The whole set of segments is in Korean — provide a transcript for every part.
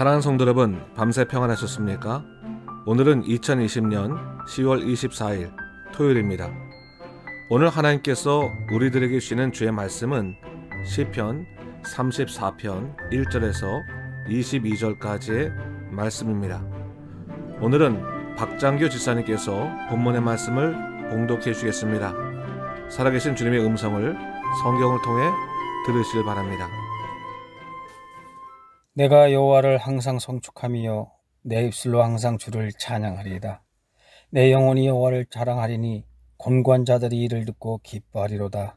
사랑하는 성도 여러분, 밤새 평안하셨습니까? 오늘은 2020년 10월 24일 토요일입니다. 오늘 하나님께서 우리들에게 주시는 주의 말씀은 시편 34편 1절에서 22절까지의 말씀입니다. 오늘은 박장규 지사님께서 본문의 말씀을 공독해주겠습니다 살아계신 주님의 음성을 성경을 통해 들으시길 바랍니다. 내가 여호와를 항상 성축하며 내 입술로 항상 주를 찬양하리이다. 내 영혼이 여호와를 자랑하리니 곤관 자들이 이를 듣고 기뻐하리로다.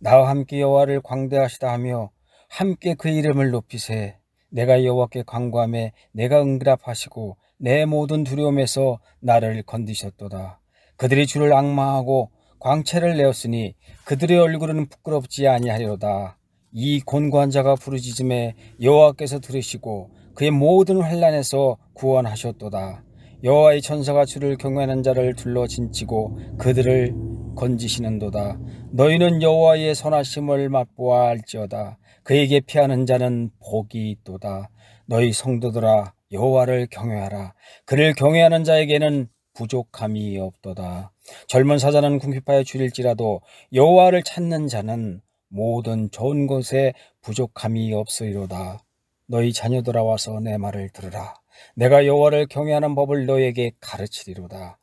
나와 함께 여호와를 광대하시다 하며 함께 그 이름을 높이세. 내가 여호와께 광고함에 내가 응답하시고 내 모든 두려움에서 나를 건드셨도다. 그들이 주를 악마하고 광채를 내었으니 그들의 얼굴은 부끄럽지 아니하리로다. 이 곤고한 자가 부르짖음에 여호와께서 들으시고 그의 모든 환란에서 구원하셨도다. 여호와의 천사가 주를 경외하는 자를 둘러 진치고 그들을 건지시는도다. 너희는 여호와의 선하심을 맛보아 알지어다. 그에게 피하는 자는 복이 있도다. 너희 성도들아 여호와를 경외하라. 그를 경외하는 자에게는 부족함이 없도다. 젊은 사자는 궁핍하여 줄일지라도 여호와를 찾는 자는 모든 좋은 것에 부족함이 없으리로다. 너희 자녀들아 와서 내 말을 들으라. 내가 여호와를 경외하는 법을 너에게 가르치리로다.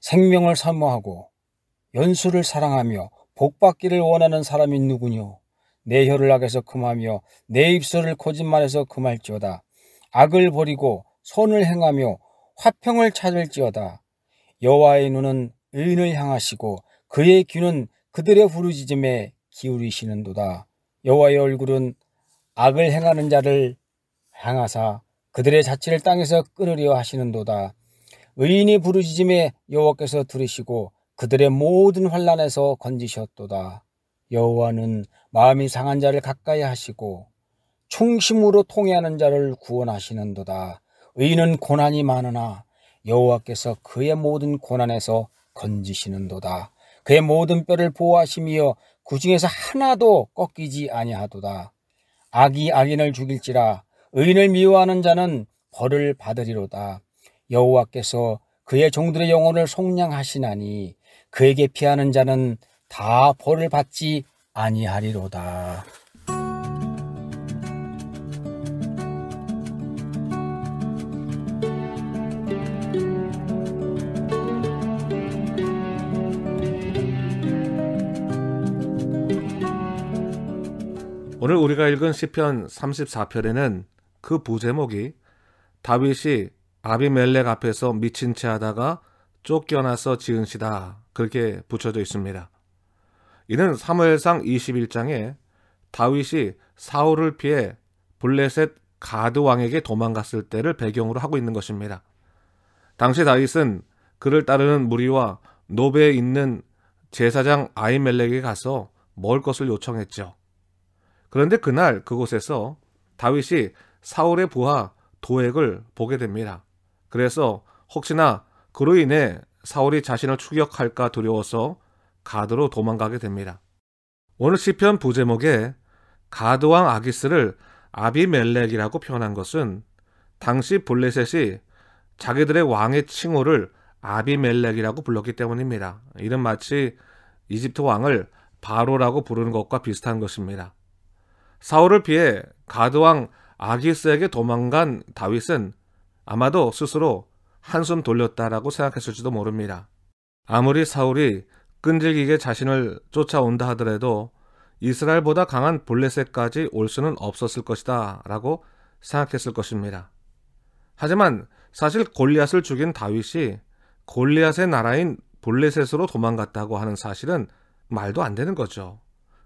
생명을 사모하고 연수를 사랑하며 복받기를 원하는 사람이 누구뇨? 내 혀를 악에서 금하며 내 입술을 거짓말에서 금할지어다. 악을 버리고 손을 행하며 화평을 찾을지어다. 여호와의 눈은 의인을 향하시고 그의 귀는 그들의 부르짖음에 기울이시는도다. 여호와의 얼굴은 악을 행하는 자를 향하사 그들의 자취를 땅에서 끊으려 하시는도다. 의인이 부르짖음에 여호와께서 들으시고 그들의 모든 환란에서 건지셨도다. 여호와는 마음이 상한 자를 가까이 하시고 충심으로 통해하는 자를 구원하시는도다. 의인은 고난이 많으나 여호와께서 그의 모든 고난에서 건지시는도다. 그의 모든 뼈를 보호하시며 그 중에서 하나도 꺾이지 아니하도다. 악이 악인을 죽일지라 의인을 미워하는 자는 벌을 받으리로다. 여호와께서 그의 종들의 영혼을 속량하시나니 그에게 피하는 자는 다 벌을 받지 아니하리로다. 오늘 우리가 읽은 시편 34편에는 그 부제목이 다윗이 아비멜렉 앞에서 미친 채 하다가 쫓겨나서 지은 시다 그렇게 붙여져 있습니다. 이는 사무엘상 21장에 다윗이 사울을 피해 블레셋 가드 왕에게 도망갔을 때를 배경으로 하고 있는 것입니다. 당시 다윗은 그를 따르는 무리와 노베에 있는 제사장 아이멜렉에 가서 먹을 것을 요청했죠. 그런데 그날 그곳에서 다윗이 사울의 부하 도액을 보게 됩니다. 그래서 혹시나 그로 인해 사울이 자신을 추격할까 두려워서 가드로 도망가게 됩니다. 오늘 시편 부제목에 가드왕 아기스를 아비멜렉이라고 표현한 것은 당시 블레셋이 자기들의 왕의 칭호를 아비멜렉이라고 불렀기 때문입니다. 이는 마치 이집트 왕을 바로라고 부르는 것과 비슷한 것입니다. 사울을 피해 가드왕 아기스에게 도망간 다윗은 아마도 스스로 한숨 돌렸다라고 생각했을지도 모릅니다. 아무리 사울이 끈질기게 자신을 쫓아온다 하더라도 이스라엘보다 강한 블레셋까지 올 수는 없었을 것이다 라고 생각했을 것입니다. 하지만 사실 골리앗을 죽인 다윗이 골리앗의 나라인 블레셋으로 도망갔다고 하는 사실은 말도 안 되는 거죠.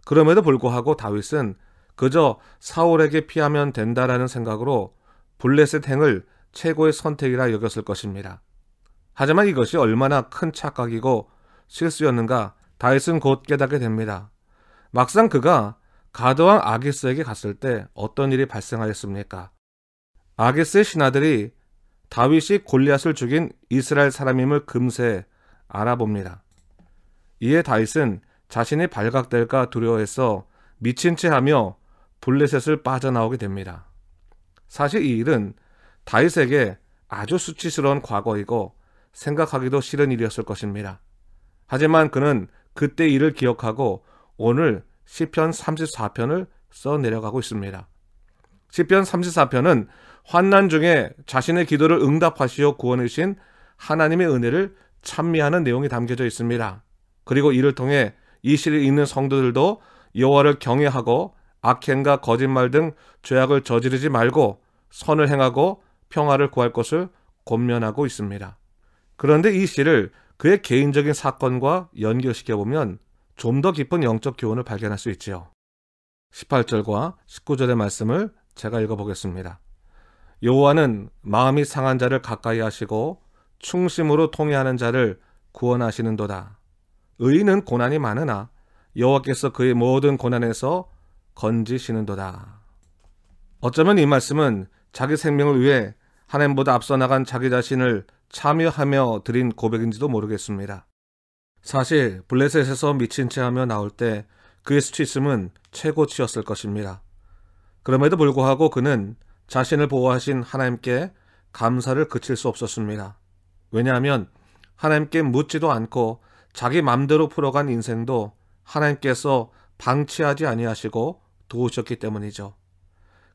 그럼에도 불구하고 다윗은 그저 사울에게 피하면 된다라는 생각으로 블레셋 행을 최고의 선택이라 여겼을 것입니다. 하지만 이것이 얼마나 큰 착각이고 실수였는가 다윗은 곧 깨닫게 됩니다. 막상 그가 가드왕 아기스에게 갔을 때 어떤 일이 발생하였습니까? 아기스의 신하들이 다윗이 골리앗을 죽인 이스라엘 사람임을 금세 알아봅니다. 이에 다윗은 자신이 발각될까 두려워해서 미친 채 하며 블레셋을 빠져나오게 됩니다. 사실 이 일은 다윗에게 아주 수치스러운 과거이고 생각하기도 싫은 일이었을 것입니다. 하지만 그는 그때 일을 기억하고 오늘 시편 34편을 써 내려가고 있습니다. 시편 34편은 환난 중에 자신의 기도를 응답하시어 구원이신 하나님의 은혜를 찬미하는 내용이 담겨져 있습니다. 그리고 이를 통해 이 시를 읽는 성도들도 여호와를 경외하고 악행과 거짓말 등 죄악을 저지르지 말고 선을 행하고 평화를 구할 것을 권면하고 있습니다. 그런데 이 시를 그의 개인적인 사건과 연결시켜 보면 좀 더 깊은 영적 교훈을 발견할 수 있지요. 18절과 19절의 말씀을 제가 읽어보겠습니다. 여호와는 마음이 상한 자를 가까이 하시고 충심으로 통해하는 자를 구원하시는도다. 의인은 고난이 많으나 여호와께서 그의 모든 고난에서 건지시는도다. 어쩌면 이 말씀은 자기 생명을 위해 하나님보다 앞서 나간 자기 자신을 참여하며 드린 고백인지도 모르겠습니다. 사실 블레셋에서 미친 채 하며 나올 때 그의 수치심은 최고치였을 것입니다. 그럼에도 불구하고 그는 자신을 보호하신 하나님께 감사를 그칠 수 없었습니다. 왜냐하면 하나님께 묻지도 않고 자기 맘대로 풀어간 인생도 하나님께서 방치하지 아니하시고 도우셨기 때문이죠.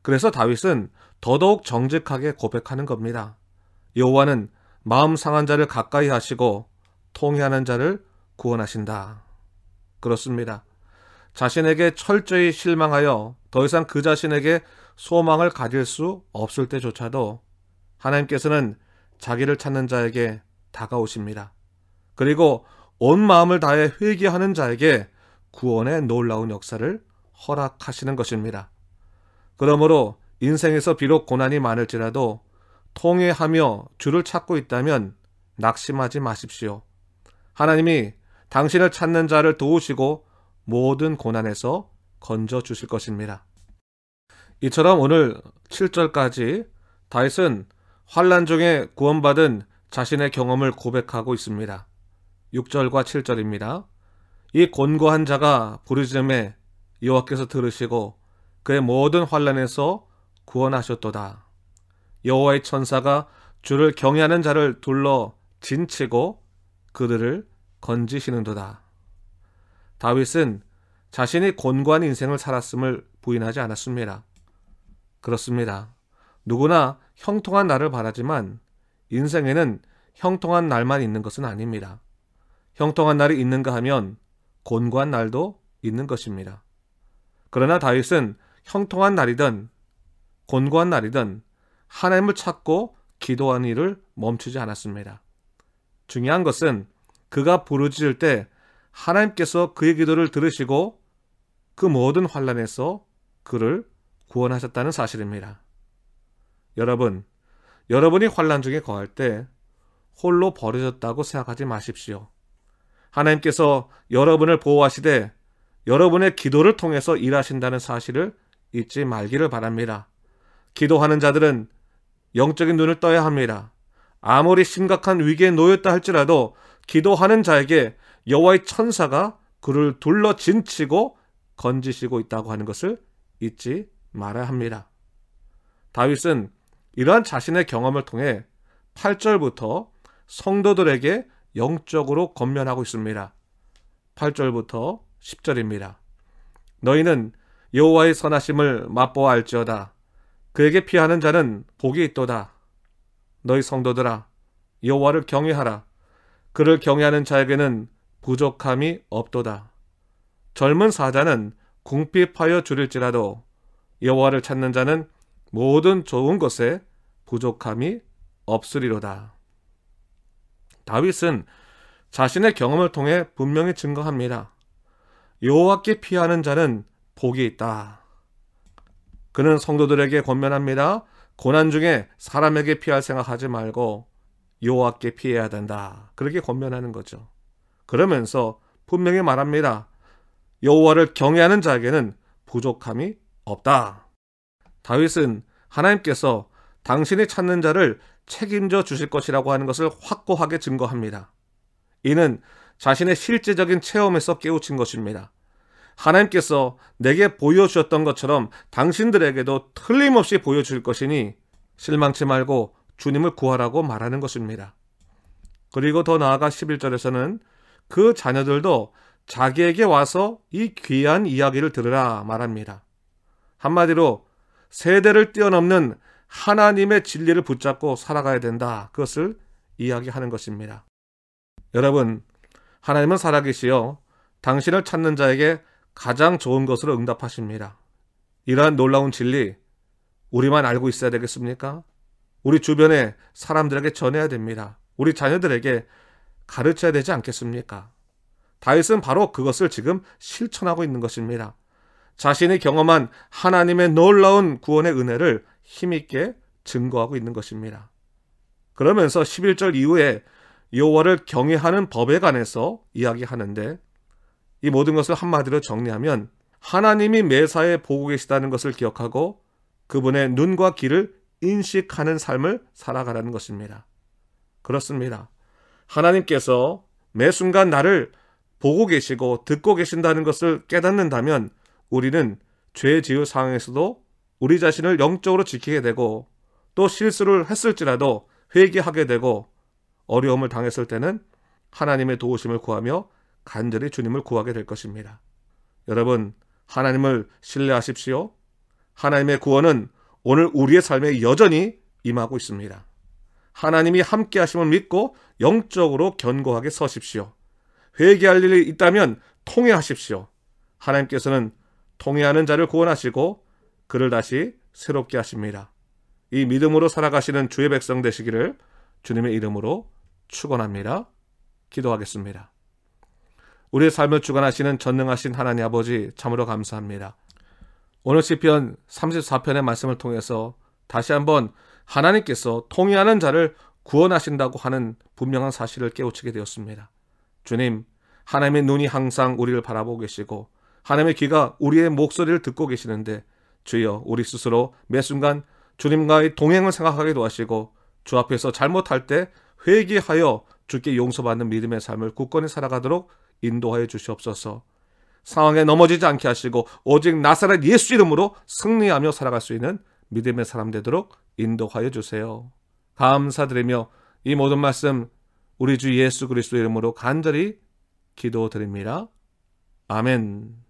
그래서 다윗은 더더욱 정직하게 고백하는 겁니다. 여호와는 마음 상한 자를 가까이 하시고 통해하는 자를 구원하신다. 그렇습니다. 자신에게 철저히 실망하여 더 이상 그 자신에게 소망을 가질 수 없을 때조차도 하나님께서는 자기를 찾는 자에게 다가오십니다. 그리고 온 마음을 다해 회개하는 자에게 구원의 놀라운 역사를 허락하시는 것입니다. 그러므로 인생에서 비록 고난이 많을지라도 통회하며 주를 찾고 있다면 낙심하지 마십시오. 하나님이 당신을 찾는 자를 도우시고 모든 고난에서 건져 주실 것입니다. 이처럼 오늘 7절까지 다윗은 환란 중에 구원받은 자신의 경험을 고백하고 있습니다. 6절과 7절입니다. 이 곤고한 자가 부르짖음에 여호와께서 들으시고 그의 모든 환란에서 구원하셨도다. 여호와의 천사가 주를 경외하는 자를 둘러 진치고 그들을 건지시는도다. 다윗은 자신이 곤고한 인생을 살았음을 부인하지 않았습니다. 그렇습니다. 누구나 형통한 날을 바라지만 인생에는 형통한 날만 있는 것은 아닙니다. 형통한 날이 있는가 하면 곤고한 날도 있는 것입니다. 그러나 다윗은 형통한 날이든 곤고한 날이든 하나님을 찾고 기도하는 일을 멈추지 않았습니다. 중요한 것은 그가 부르짖을 때 하나님께서 그의 기도를 들으시고 그 모든 환란에서 그를 구원하셨다는 사실입니다. 여러분, 여러분이 환란 중에 거할 때 홀로 버려졌다고 생각하지 마십시오. 하나님께서 여러분을 보호하시되 여러분의 기도를 통해서 일하신다는 사실을 잊지 말기를 바랍니다. 기도하는 자들은 영적인 눈을 떠야 합니다. 아무리 심각한 위기에 놓였다 할지라도 기도하는 자에게 여호와의 천사가 그를 둘러 진치고 건지시고 있다고 하는 것을 잊지 말아야 합니다. 다윗은 이러한 자신의 경험을 통해 8절부터 성도들에게 영적으로 건면하고 있습니다. 8절부터 10절입니다. 너희는 여호와의 선하심을 맛보아 알지어다. 그에게 피하는 자는 복이 있도다. 너희 성도들아 여호와를 경외하라. 그를 경외하는 자에게는 부족함이 없도다. 젊은 사자는 궁핍 하여 줄일지라도 여호와를 찾는 자는 모든 좋은 것에 부족함이 없으리로다. 다윗은 자신의 경험을 통해 분명히 증거합니다. 여호와께 피하는 자는 복이 있다. 그는 성도들에게 권면합니다. 고난 중에 사람에게 피할 생각하지 말고 여호와께 피해야 된다. 그렇게 권면하는 거죠. 그러면서 분명히 말합니다. 여호와를 경외하는 자에게는 부족함이 없다. 다윗은 하나님께서 당신이 찾는 자를 책임져 주실 것이라고 하는 것을 확고하게 증거합니다. 이는 자신의 실제적인 체험에서 깨우친 것입니다. 하나님께서 내게 보여주셨던 것처럼 당신들에게도 틀림없이 보여줄 것이니 실망치 말고 주님을 구하라고 말하는 것입니다. 그리고 더 나아가 11절에서는 그 자녀들도 자기에게 와서 이 귀한 이야기를 들으라 말합니다. 한마디로 세대를 뛰어넘는 하나님의 진리를 붙잡고 살아가야 된다. 그것을 이야기하는 것입니다. 여러분, 하나님은 살아계시어 당신을 찾는 자에게 가장 좋은 것으로 응답하십니다. 이러한 놀라운 진리, 우리만 알고 있어야 되겠습니까? 우리 주변의 사람들에게 전해야 됩니다. 우리 자녀들에게 가르쳐야 되지 않겠습니까? 다윗은 바로 그것을 지금 실천하고 있는 것입니다. 자신이 경험한 하나님의 놀라운 구원의 은혜를 힘있게 증거하고 있는 것입니다. 그러면서 11절 이후에 여호와를 경외하는 법에 관해서 이야기하는데 이 모든 것을 한마디로 정리하면 하나님이 매사에 보고 계시다는 것을 기억하고 그분의 눈과 귀를 인식하는 삶을 살아가라는 것입니다. 그렇습니다. 하나님께서 매 순간 나를 보고 계시고 듣고 계신다는 것을 깨닫는다면 우리는 죄 지을 상황에서도 우리 자신을 영적으로 지키게 되고 또 실수를 했을지라도 회개하게 되고 어려움을 당했을 때는 하나님의 도우심을 구하며 간절히 주님을 구하게 될 것입니다. 여러분, 하나님을 신뢰하십시오. 하나님의 구원은 오늘 우리의 삶에 여전히 임하고 있습니다. 하나님이 함께 하심을 믿고 영적으로 견고하게 서십시오. 회개할 일이 있다면 통회하십시오. 하나님께서는 통회하는 자를 구원하시고 그를 다시 새롭게 하십니다. 이 믿음으로 살아가시는 주의 백성 되시기를 주님의 이름으로 축원합니다. 기도하겠습니다. 우리의 삶을 주관하시는 전능하신 하나님 아버지 참으로 감사합니다. 오늘 시편 34편의 말씀을 통해서 다시 한번 하나님께서 통해하는 자를 구원하신다고 하는 분명한 사실을 깨우치게 되었습니다. 주님, 하나님의 눈이 항상 우리를 바라보고 계시고 하나님의 귀가 우리의 목소리를 듣고 계시는데 주여 우리 스스로 매 순간 주님과의 동행을 생각하게 도하시고 주 앞에서 잘못할 때 회개하여 주께 용서받는 믿음의 삶을 굳건히 살아가도록 인도하여 주시옵소서. 상황에 넘어지지 않게 하시고 오직 나사렛 예수 이름으로 승리하며 살아갈 수 있는 믿음의 사람 되도록 인도하여 주세요. 감사드리며 이 모든 말씀 우리 주 예수 그리스도 이름으로 간절히 기도드립니다. 아멘.